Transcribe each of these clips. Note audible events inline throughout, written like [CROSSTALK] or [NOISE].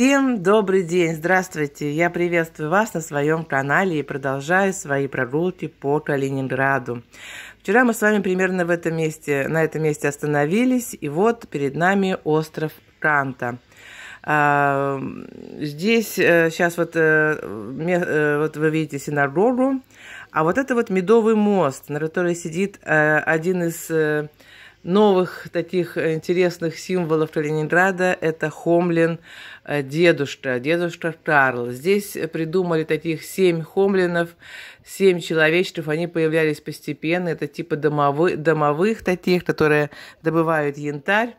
Всем добрый день, здравствуйте! Я приветствую вас на своем канале и продолжаю свои прогулки по Калининграду. Вчера мы с вами примерно в этом месте, на этом месте остановились, и вот перед нами остров Канта. А, здесь сейчас э, вот, э, э, вот вы видите синагогу, а вот это вот медовый мост, на которой сидит один из новых таких интересных символов Ленинграда – это Хомлин э, дедушка, дедушка Карл. Здесь придумали таких семь хомлинов, семь человечков, они появлялись постепенно. Это типа домовы, домовых таких, которые добывают янтарь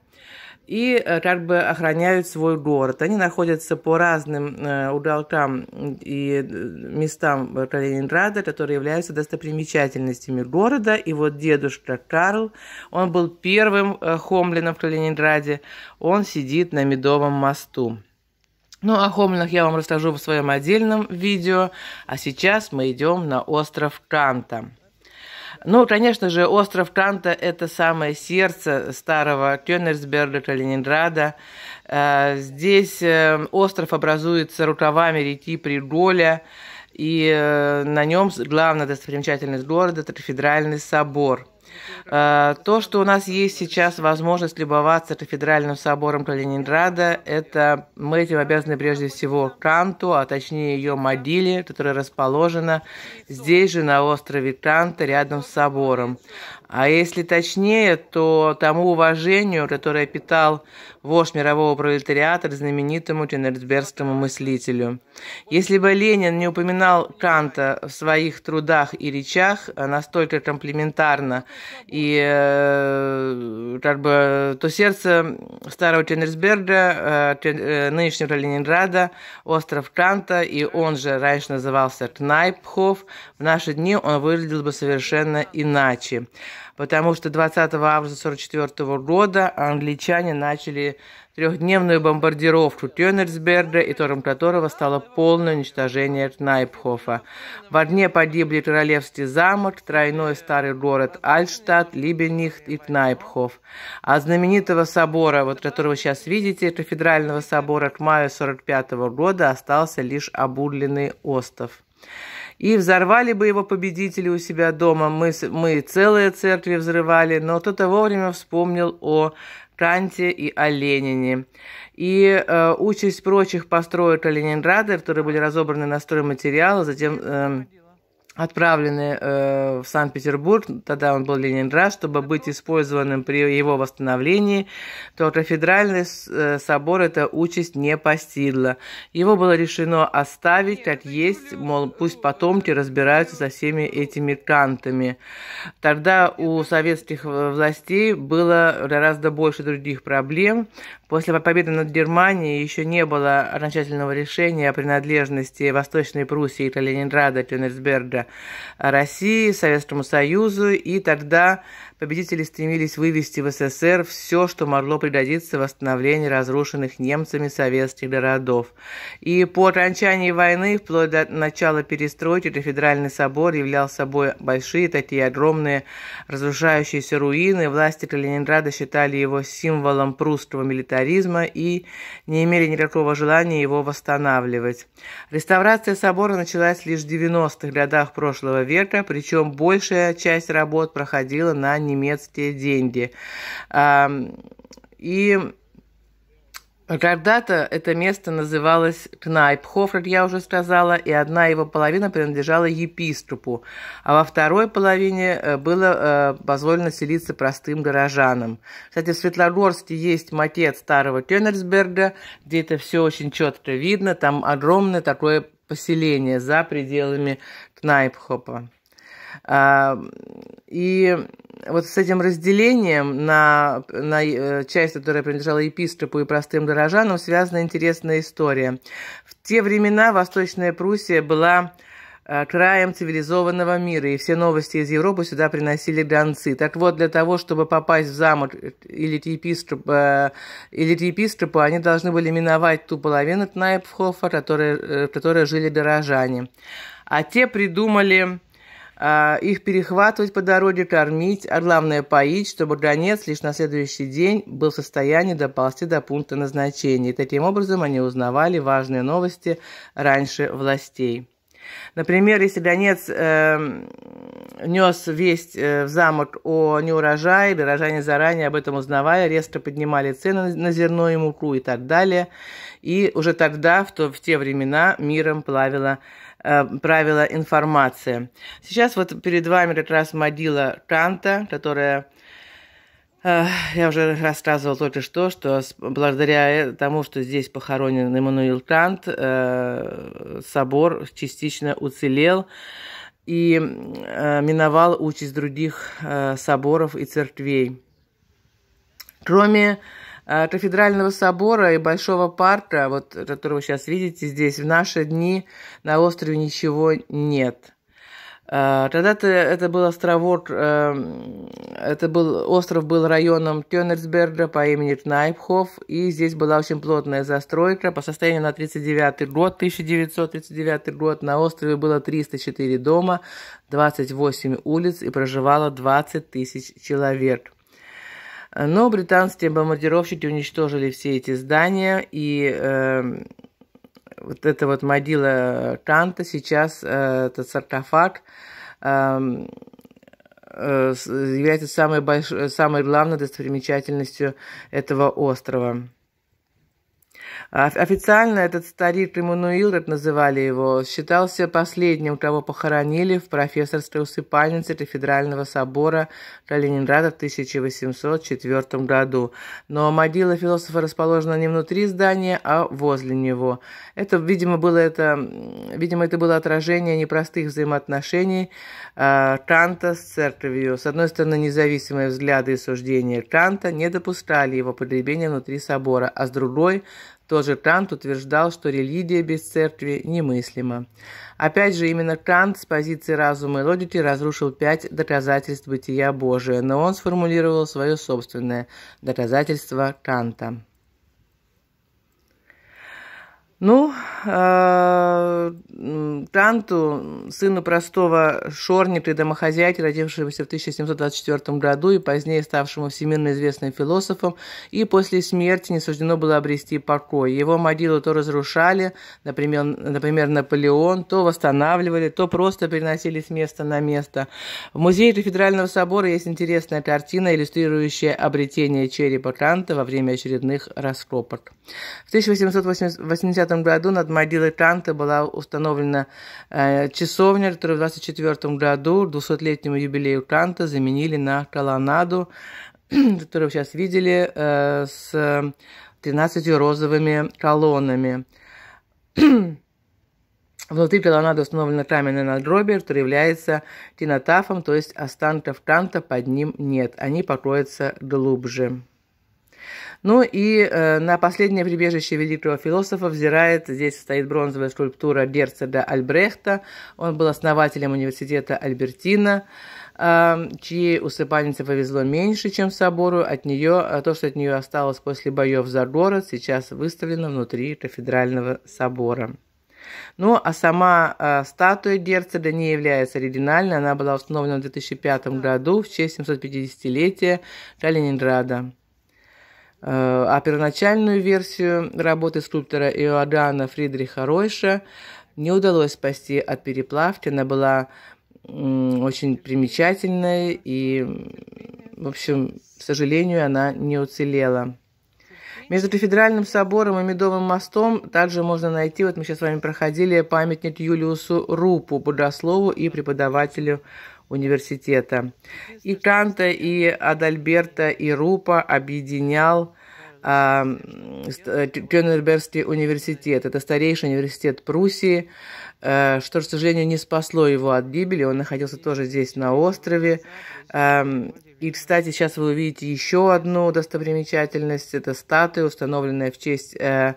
и э, как бы охраняют свой город. Они находятся по разным э, уголкам и э, местам Калининграда, которые являются достопримечательностями города. И вот дедушка Карл, он был первым хомлином в Калининграде, он сидит на Медовом мосту. Ну, о Хомлинах я вам расскажу в своем отдельном видео, а сейчас мы идем на остров Канта. Ну, конечно же, остров Канта – это самое сердце старого Кёнерсберга, Калининграда. Э, здесь э, остров образуется рукавами реки Приголя, и э, на нем главная достопримечательность города – это кафедральный собор – Э, то, что у нас есть сейчас возможность любоваться кафедральным собором Калининграда, это мы этим обязаны прежде всего Канту, а точнее ее могиле, которая расположена здесь же, на острове Канта, рядом с собором. А если точнее, то тому уважению, которое питал вождь мирового пролетариата, знаменитому кенерсбергскому мыслителю. Если бы Ленин не упоминал Канта в своих трудах и речах а настолько комплиментарно, и э, как бы то сердце старого Кенерсберга, э, э, нынешнего Ленинграда, остров Канта, и он же раньше назывался Кнайпхов, в наши дни он выглядел бы совершенно иначе потому что 20 августа 1944 года англичане начали трехдневную бомбардировку Тёнерсберга, итогом которого стало полное уничтожение Найпхофа. В огне погибли Королевский замок, тройной старый город Альштадт, Либенихт и Кнайпхоф. А знаменитого собора, вот которого сейчас видите, кафедрального собора к маю 1945 года остался лишь обугленный остов и взорвали бы его победители у себя дома. Мы, мы целые церкви взрывали, но кто-то вовремя вспомнил о Канте и о Ленине. И э, участь прочих построек Ленинграда, которые были разобраны на стройматериалы, затем... Э, отправлены э, в Санкт-Петербург, тогда он был Ленинград, чтобы быть использованным при его восстановлении, то кафедральный э, собор эта участь не постигла. Его было решено оставить как есть, мол, пусть потомки разбираются со всеми этими кантами. Тогда у советских э, властей было гораздо больше других проблем. После победы над Германией еще не было окончательного решения о принадлежности Восточной Пруссии и Калининграда Кёнигсберга России, Советскому Союзу, и тогда победители стремились вывести в СССР все, что могло пригодиться в восстановлении разрушенных немцами советских городов. И по окончании войны, вплоть до начала перестройки, кафедральный собор являл собой большие, такие огромные разрушающиеся руины. Власти Калининграда считали его символом прусского милитаризма и не имели никакого желания его восстанавливать. Реставрация собора началась лишь в 90-х годах прошлого века, причем большая часть работ проходила на немецкие деньги. И когда-то это место называлось Кнайпхоф, как я уже сказала, и одна его половина принадлежала епископу, а во второй половине э, было э, позволено селиться простым горожанам. Кстати, в Светлогорске есть макет старого Кёнерсберга, где это все очень четко видно, там огромное такое поселение за пределами Кнайпхопа. А, и вот с этим разделением на, на э, часть, которая принадлежала епископу и простым горожанам, связана интересная история. В те времена Восточная Пруссия была э, краем цивилизованного мира, и все новости из Европы сюда приносили гонцы. Так вот, для того, чтобы попасть в замок или епископ, э, или епископу, они должны были миновать ту половину Кнайпхофа, в которой, э, в которой жили горожане. А те придумали а, их перехватывать по дороге, кормить, а главное поить, чтобы гонец лишь на следующий день был в состоянии доползти до пункта назначения. И таким образом они узнавали важные новости раньше властей. Например, если гонец э, нес весть э, в замок о неурожае, горожане заранее об этом узнавая, резко поднимали цены на зерно и муку и так далее. И уже тогда, в, то, в те времена, миром плавило. Э, правила информации. Сейчас вот перед вами как раз могила Канта, которая э, я уже рассказывал только что, что благодаря э, тому, что здесь похоронен Эммануил Кант, собор частично уцелел и миновал участь других соборов и церквей. Кроме Э, кафедрального собора и большого парка, вот, который вы сейчас видите здесь, в наши дни на острове ничего нет. Э, когда-то это был островок, э, это был, остров был районом Кёнерсберга по имени Кнайпхоф, и здесь была очень плотная застройка. По состоянию на 1939 год, 1939 год, на острове было 304 дома, 28 улиц и проживало 20 тысяч человек. Но британские бомбардировщики уничтожили все эти здания, и э, вот эта вот могила Канта сейчас, э, этот саркофаг, эм, э, является самой, большой, самой главной достопримечательностью этого острова. А официально этот старик Эммануил, так называли его, считался последним, кого похоронили в профессорской усыпальнице кафедрального собора Калининграда в 1804 году. Но могила философа расположена не внутри здания, а возле него. Это, видимо, было, это, видимо, это было отражение непростых взаимоотношений Канта а, с церковью. С одной стороны, независимые взгляды и суждения Канта не допускали его погребения внутри собора, а с другой тоже Кант утверждал, что религия без церкви немыслима. Опять же, именно Кант с позиции разума и логики разрушил пять доказательств бытия Божия, но он сформулировал свое собственное – доказательство Канта. Ну, э, Танту, сыну простого шорника и домохозяйки, родившегося в 1724 году и позднее ставшему всемирно известным философом, и после смерти не суждено было обрести покой. Его могилу то разрушали, например, например Наполеон, то восстанавливали, то просто переносили с места на место. В музее федерального собора есть интересная картина, иллюстрирующая обретение черепа Канта во время очередных раскопок. В 1880 1965 году над могилой Канта была установлена э, часовня, которую в 1924 году, 200-летнему юбилею Франка, заменили на колоннаду, [CLEARS THROAT] которую вы сейчас видели, э, с 13 розовыми колоннами. [CLEARS THROAT] Внутри колоннады установлена каменная надгробие, которое является кинотафом, то есть останков Канта под ним нет. Они покоятся глубже. Ну и э, на последнее прибежище великого философа взирает, здесь стоит бронзовая скульптура Берцеда Альбрехта. Он был основателем университета Альбертина э, чьей усыпальнице повезло меньше, чем собору. От нее, э, то, что от нее осталось после боев за город, сейчас выставлено внутри кафедрального собора. Ну, а сама э, статуя Герцеда не является оригинальной. Она была установлена в 2005 году в честь 750-летия Калининграда а э, первоначальную версию работы скульптора Иоанна Фридриха Ройша не удалось спасти от переплавки. Она была очень примечательной и, в общем, к сожалению, она не уцелела. Между Кафедральным собором и Медовым мостом также можно найти, вот мы сейчас с вами проходили, памятник Юлиусу Рупу, богослову и преподавателю университета. И Канта, и Адальберта, и Рупа объединял а, Кёнербергский э, университет. Это старейший университет Пруссии, а, что, к сожалению, не спасло его от гибели. Он находился тоже здесь, на острове. А, и, кстати, сейчас вы увидите еще одну достопримечательность. Это статуя, установленная в честь э,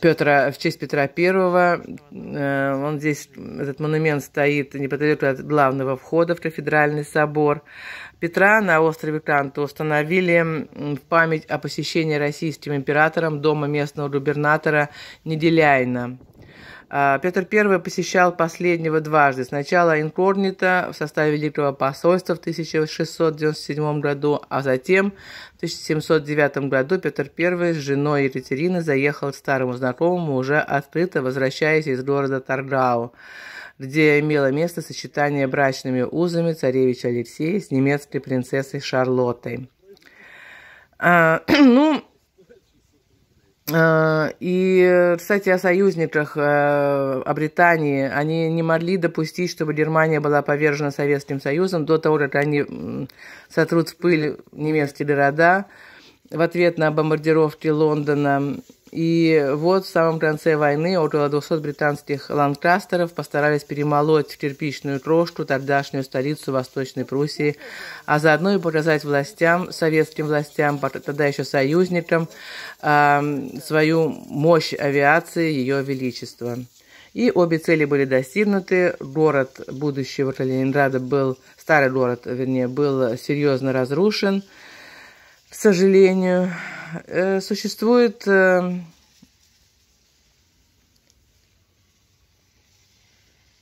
Петра, в честь Петра Первого. Э, он здесь, этот монумент стоит неподалеку от главного входа в кафедральный собор. Петра на острове Канта установили в память о посещении российским императором дома местного губернатора Неделяйна. А, Петр I посещал последнего дважды. Сначала инкогнито в составе Великого посольства в 1697 году, а затем в 1709 году Петр I с женой Екатерины заехал к старому знакомому, уже открыто возвращаясь из города Таргау, где имело место сочетание брачными узами царевича Алексея с немецкой принцессой Шарлоттой. А, [CLEARS THROAT] ну, Э, и, кстати, о союзниках, э, о Британии. Они не могли допустить, чтобы Германия была повержена Советским Союзом до того, как они сотрут в пыль немецкие города в ответ на бомбардировки Лондона и вот в самом конце войны около 200 британских ланкастеров постарались перемолоть в кирпичную крошку тогдашнюю столицу Восточной Пруссии, а заодно и показать властям, советским властям, тогда еще союзникам, свою мощь авиации Ее Величества. И обе цели были достигнуты. Город будущего Калининграда был, старый город, вернее, был серьезно разрушен, к сожалению. Э, существует э,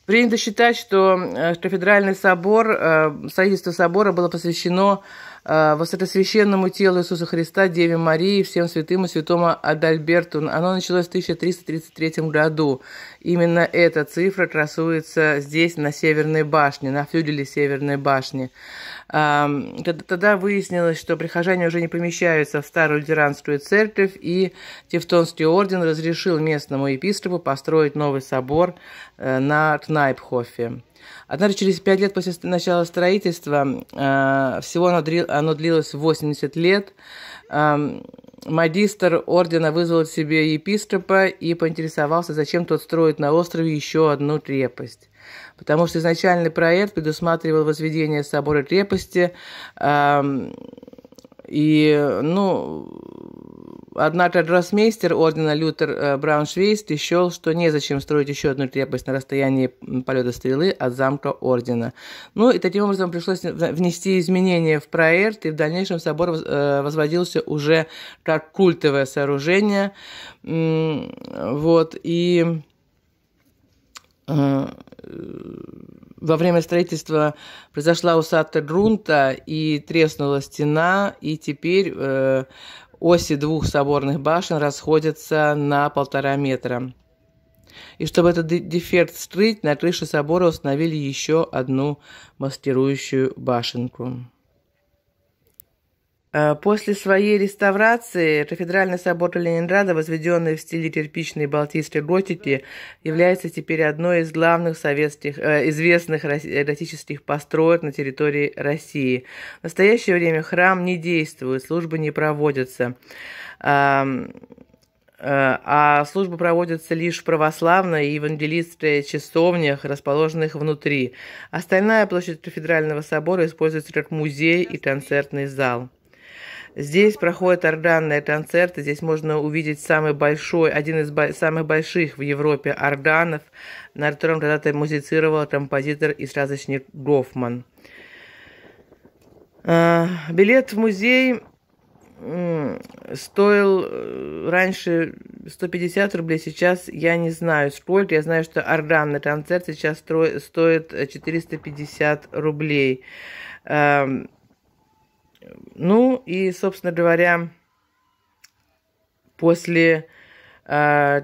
принято считать, что кафедральный э, собор, э, строительство собора было посвящено Э, Высокосвященному телу Иисуса Христа, Деве Марии, всем святым и святому Адальберту. Оно началось в 1333 году. Именно эта цифра красуется здесь, на Северной башне, на флюгеле Северной башни. Эм, тогда выяснилось, что прихожане уже не помещаются в старую лютеранскую церковь, и Тевтонский орден разрешил местному епископу построить новый собор э, на Кнайпхофе. Однако через пять лет после начала строительства, э, всего оно, оно длилось 80 лет, эм, магистр ордена вызвал к себе епископа и поинтересовался, зачем тот строит на острове еще одну крепость. Потому что изначальный проект предусматривал возведение собора крепости, эм, и, ну, Однако гроссмейстер ордена Лютер э, Брауншвейст счел, что незачем строить еще одну крепость на расстоянии полета стрелы от замка ордена. Ну и таким образом пришлось внести изменения в проект, и в дальнейшем собор э, возводился уже как культовое сооружение. Вот, и э, во время строительства произошла усадка грунта и треснула стена, и теперь Оси двух соборных башен расходятся на полтора метра. И чтобы этот дефект скрыть, на крыше собора установили еще одну маскирующую башенку. Э, после своей реставрации кафедральный собор Ленинграда, возведенный в стиле кирпичной балтийской готики, является теперь одной из главных советских, э, известных готических построек на территории России. В настоящее время храм не действует, службы не проводятся. Э, а службы проводятся лишь в православной и евангелистской часовнях, расположенных внутри. Остальная площадь кафедрального собора используется как музей и концертный зал. Здесь проходят органные концерты, здесь можно увидеть самый большой, один из бо- самых больших в Европе органов, на котором когда-то музицировал композитор и сказочник Гофман. А, билет в музей стоил э, раньше 150 рублей, сейчас я не знаю сколько. Я знаю, что орган концерт сейчас стоит 450 рублей. Ну и, собственно говоря, после а,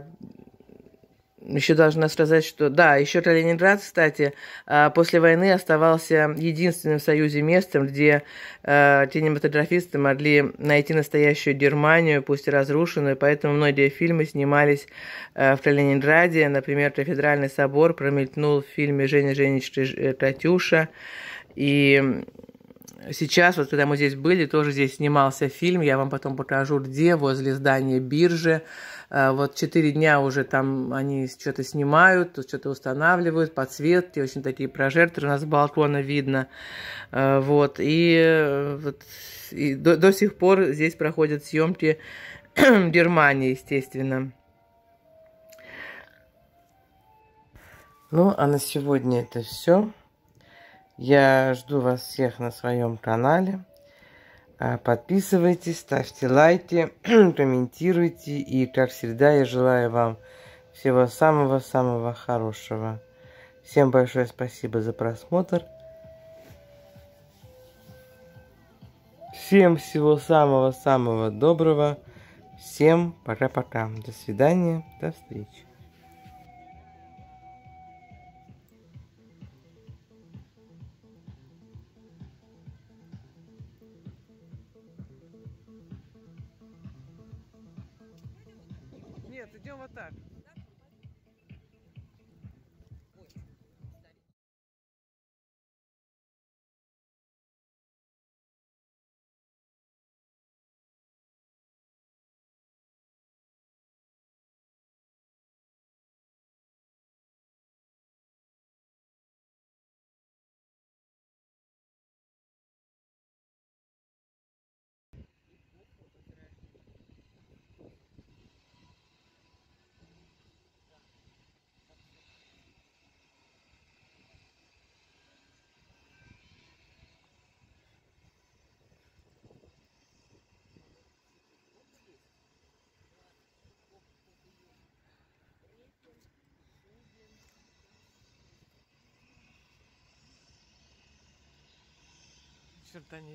еще должна сказать, что да, еще Калининград, кстати, а, после войны оставался единственным в Союзе местом, где э, а, кинематографисты могли найти настоящую Германию, пусть и разрушенную, поэтому многие фильмы снимались в Калининграде. Например, «Кафедральный собор» промелькнул в фильме «Женя, Женечка, Катюша». И сейчас, вот когда мы здесь были, тоже здесь снимался фильм, я вам потом покажу, где, возле здания биржи. Э, вот четыре дня уже там они что-то снимают, что-то устанавливают, подсветки, очень такие прожекторы у нас с балкона видно. Э, вот, и, э, вот, и до, до сих пор здесь проходят съемки [CLEARS THROAT] Германии, естественно. Ну, а на сегодня это все. Я жду вас всех на своем канале. А, подписывайтесь, ставьте лайки, [CLEARS THROAT] комментируйте. И, как всегда, я желаю вам всего самого-самого хорошего. Всем большое спасибо за просмотр. Всем всего самого-самого доброго. Всем пока-пока. До свидания. До встречи. Нет, идем вот так. черта не